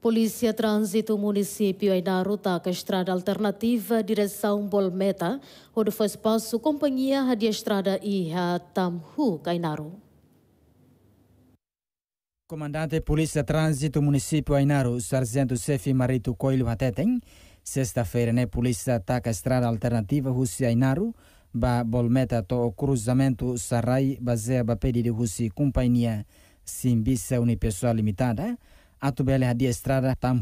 Polícia Trânsito Município ainda ruta a estrada alternativa direção Bolmeta, onde foi espaço companhia de estrada Iha Tamhu Kainaru. Comandante Polícia Trânsito Município Ainaro, Sargento Sefi Marito Coelho mateten, sexta-feira, né, polícia ataca a estrada alternativa Rússia Ainaro, ba Bolmeta to cruzamento Sarrai Bazeba ba de Rússia Companhia Simbissa Unipessoal Limitada, atobele bele hadia estrada tam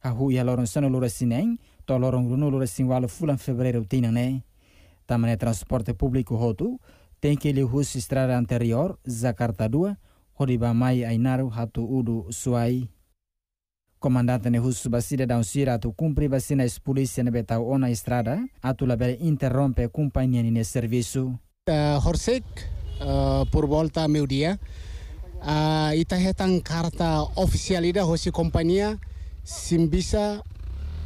a hahu ia loron sono lura sineng to lorong runo lura sin walo fulan fevereiro tina né tamane transporte público hotu tem que ele husu estrada anterior zakarta 2 hodiba mai ainaru hatu udu suai Comandante ne husu basida da unsira atu cumpri basina es polícia ne betau ona estrada atu labele interrompe companhia ne serviço. Uh, eh, Horsek, uh, eh, por volta meio-dia, a eh, uh, itahetan karta ofisialida hosi kompania simbisa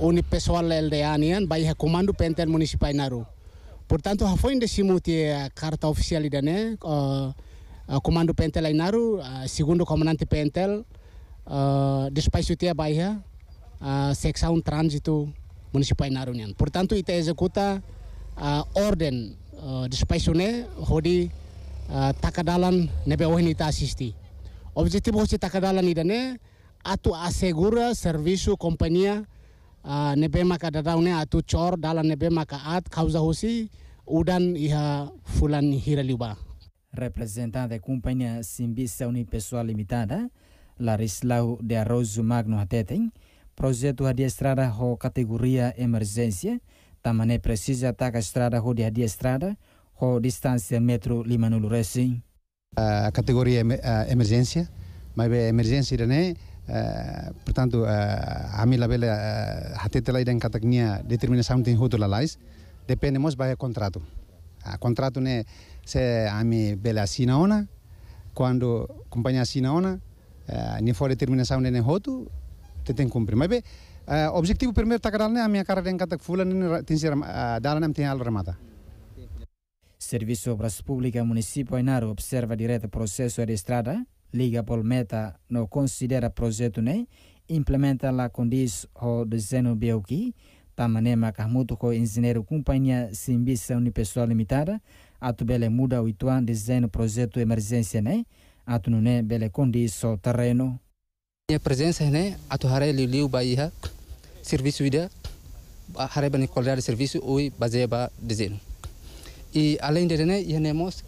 uni pessoal eldeanian bai ha komando penten munisipai naru portanto ha foi simuti karta carta oficialidade né uh, uh, pentel aí naru uh, segundo komandante pentel uh, despais tia bai ha uh, secção trânsito munisipai naru nian portanto ita executa uh, orden uh, despais né hodi uh, takadalan nebe ohin ta asisti. Objektif hosi takadala ni lá atu asegura servisu companhia uh, nebe maka dadaune atu chor dala nebe maka at causa hosi udan iha fulan hiraliuba. de da simbisa uni Unipessoal Limitada, eh, Larislau de Arroz Magno Atetem, projeto estrada ho categoria emergência, eh, tamane precisa ataca estrada ho de estrada ho distansia metro 50 resi. A categoria é emergência, mas é emergência irane, né? portanto, a label hati telah dan kataknya determinação tem hutu lalais, dependemos baia contrato. A contrato né se ami bela sina ona, quando companhia assina ona, ni for determinação ne hutu, te tem cumprir. Mas objetivo primeiro tá né a minha cara den katak fulan ne tem ser dalanam tem alramata. Serviço de Obras Públicas Município Ainaro observa direto o processo de estrada, liga por meta, não considera projeto nem, implementa lá condiz o desenho bioqui, tamanema kahmutu com engenheiro companhia Simbisa Unipessoal Limitada, ato bele muda Ituan desenho projeto emergência nem, ato nune bele condiz o terreno. Minha presença né, ato haré liu baia, serviço ida, haré bani qualidade de serviço oi baseia ba desenho e além de ne ihene mos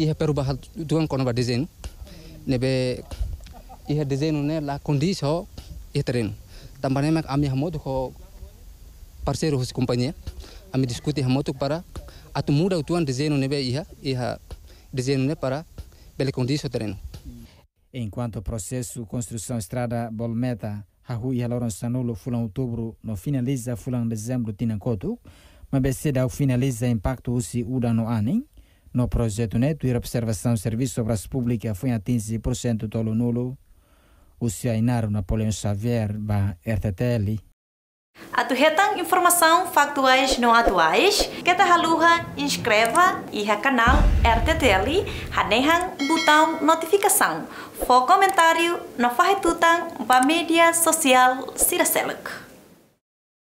ihe peruba hal duan kono ba design nebe ihe design ne la condição e ihe também tambane mak ami hamoto ko parceiro hos companhia discutir a moto para atu muda utuan design nebe e iha design ne para bele condição ho terreno Enquanto o processo construção estrada Bolmeta, Rahu e a Aloran Sanulo, fulano Outubro, no finaliza fulano Dezembro, Tinancoto, Mabeceda finaliza impacto usi uda no anem. No projeto neto e observação serviço sobre as públicas foi a 15% tolo nulo. O Ciainar napoleon Xavier ba RTTL. a Atuhetan informação factuais não atuais, que ta haluha inscreva e ha canal RTTL, hanehan botão notificação. Fo comentário no fahetutan ba mídia social Siraseluk.